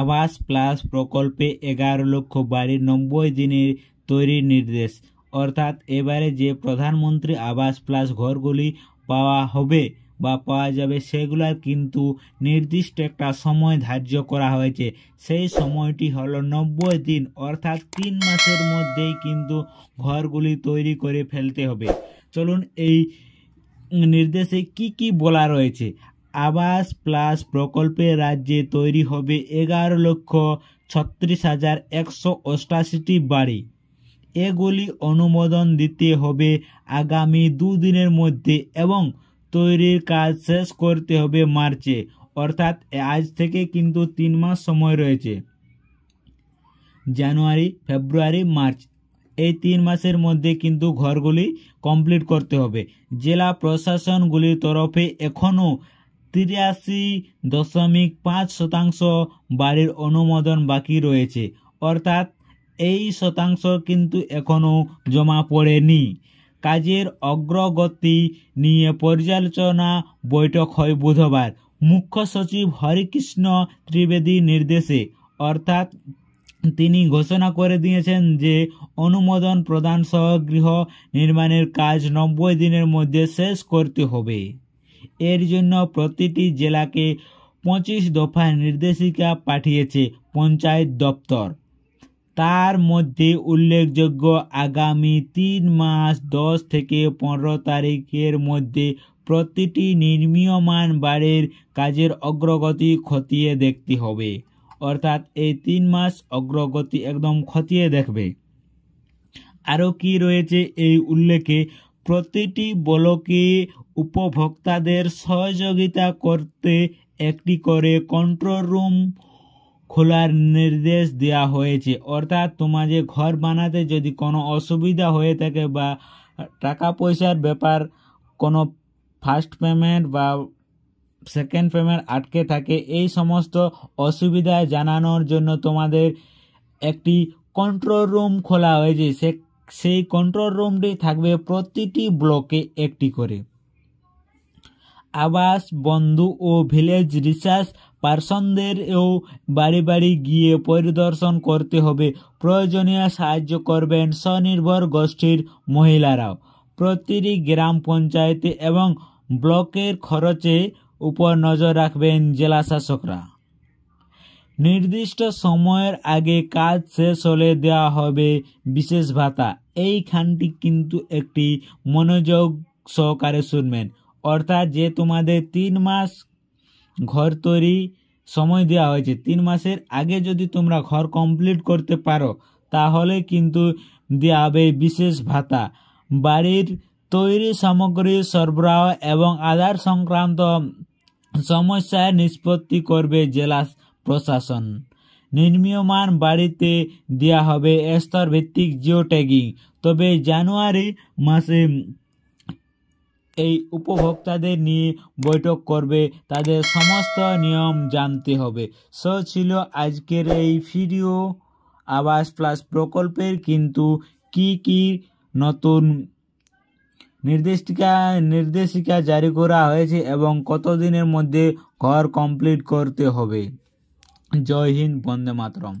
আবাস প্লাস প্রকল্পে এগারো লক্ষ বাড়ির নব্বই দিনের তৈরির নির্দেশ অর্থাৎ এবারে যে প্রধানমন্ত্রী আবাস প্লাস ঘরগুলি পাওয়া হবে বা পাওয়া যাবে সেগুলার কিন্তু নির্দিষ্ট একটা সময় ধার্য করা হয়েছে সেই সময়টি হলো নব্বই দিন অর্থাৎ তিন মাসের মধ্যেই কিন্তু ঘরগুলি তৈরি করে ফেলতে হবে চলুন এই নির্দেশে কি কি বলা রয়েছে আবাস প্লাস প্রকল্পে রাজ্যে তৈরি হবে এগারো লক্ষ ছত্রিশ হাজার একশো অষ্টাশিটি বাড়ি এগুলি অনুমোদন দিতে হবে আগামী দুদিনের মধ্যে এবং তৈরির কাজ শেষ করতে হবে মার্চে অর্থাৎ আজ থেকে কিন্তু তিন মাস সময় রয়েছে জানুয়ারি ফেব্রুয়ারি মার্চ এই তিন মাসের মধ্যে কিন্তু ঘরগুলি কমপ্লিট করতে হবে জেলা প্রশাসনগুলির তরফে এখনও তিরাশি দশমিক পাঁচ শতাংশ বাড়ির অনুমোদন বাকি রয়েছে অর্থাৎ এই শতাংশ কিন্তু এখনও জমা পড়েনি কাজের অগ্রগতি নিয়ে পর্যালোচনা বৈঠক হয় বুধবার মুখ্য সচিব হরিকৃষ্ণ ত্রিবেদী নির্দেশে অর্থাৎ তিনি ঘোষণা করে দিয়েছেন যে অনুমোদন প্রদান সহ গৃহ নির্মাণের কাজ নব্বই দিনের মধ্যে শেষ করতে হবে এর জন্য প্রতিটি জেলাকে পঁচিশ দফা নির্দেশিকা পাঠিয়েছে পঞ্চায়েত দপ্তর তার মধ্যে উল্লেখযোগ্য আগামী তিন মাস দশ থেকে পনেরো তারিখের মধ্যে প্রতিটি নির্মীয়মান বাড়ির কাজের অগ্রগতি খতিয়ে দেখতে হবে অর্থাৎ এই তিন মাস অগ্রগতি একদম খতিয়ে দেখবে আরও কি রয়েছে এই উল্লেখে প্রতিটি ব্লকে উপভোক্তাদের সহযোগিতা করতে একটি করে কন্ট্রোল রুম খোলার নির্দেশ দেওয়া হয়েছে অর্থাৎ তোমাদের ঘর বানাতে যদি কোনো অসুবিধা হয়ে থাকে বা টাকা পয়সার ব্যাপার কোনো ফার্স্ট পেমেন্ট বা সেকেন্ড পেমেন্ট আটকে থাকে এই সমস্ত অসুবিধা জানানোর জন্য তোমাদের একটি কন্ট্রোল রুম খোলা হয়েছে সে সেই কন্ট্রোল রুমটি থাকবে প্রতিটি ব্লকে একটি করে আবাস বন্ধু ও ভিলেজ রিসার্চ পার্সনদেরও বাড়ি বাড়ি গিয়ে পরিদর্শন করতে হবে প্রয়োজনীয় সাহায্য করবেন স্বনির্ভর গোষ্ঠীর মহিলারাও প্রতিটি গ্রাম পঞ্চায়েতে এবং ব্লকের খরচে উপর নজর রাখবেন জেলা শাসকরা নির্দিষ্ট সময়ের আগে কাজ শেষ হলে দেওয়া হবে বিশেষ ভাতা এই খানটি কিন্তু একটি মনোযোগ সহকারে শুনবেন অর্থাৎ যে তোমাদের তিন মাস ঘর তৈরি সময় দেওয়া হয়েছে তিন মাসের আগে যদি তোমরা ঘর কমপ্লিট করতে পারো তাহলে কিন্তু দেওয়া হবে বিশেষ ভাতা বাড়ির তৈরি সামগ্রী সরবরাহ এবং আধার সংক্রান্ত সমস্যায় নিষ্পত্তি করবে জেলা প্রশাসন নির্মীয়মান বাড়িতে দেওয়া হবে স্তরভিত্তিক জিও ট্যাগিং তবে জানুয়ারি মাসে এই উপভোক্তাদের নিয়ে বৈঠক করবে তাদের সমস্ত নিয়ম জানতে হবে স ছিল আজকের এই ভিডিও আবাস প্লাস প্রকল্পের কিন্তু কি কি নতুন নির্দেশিকা নির্দেশিকা জারি করা হয়েছে এবং কতদিনের মধ্যে ঘর কমপ্লিট করতে হবে জয় হিন্দ বন্দে মাতরম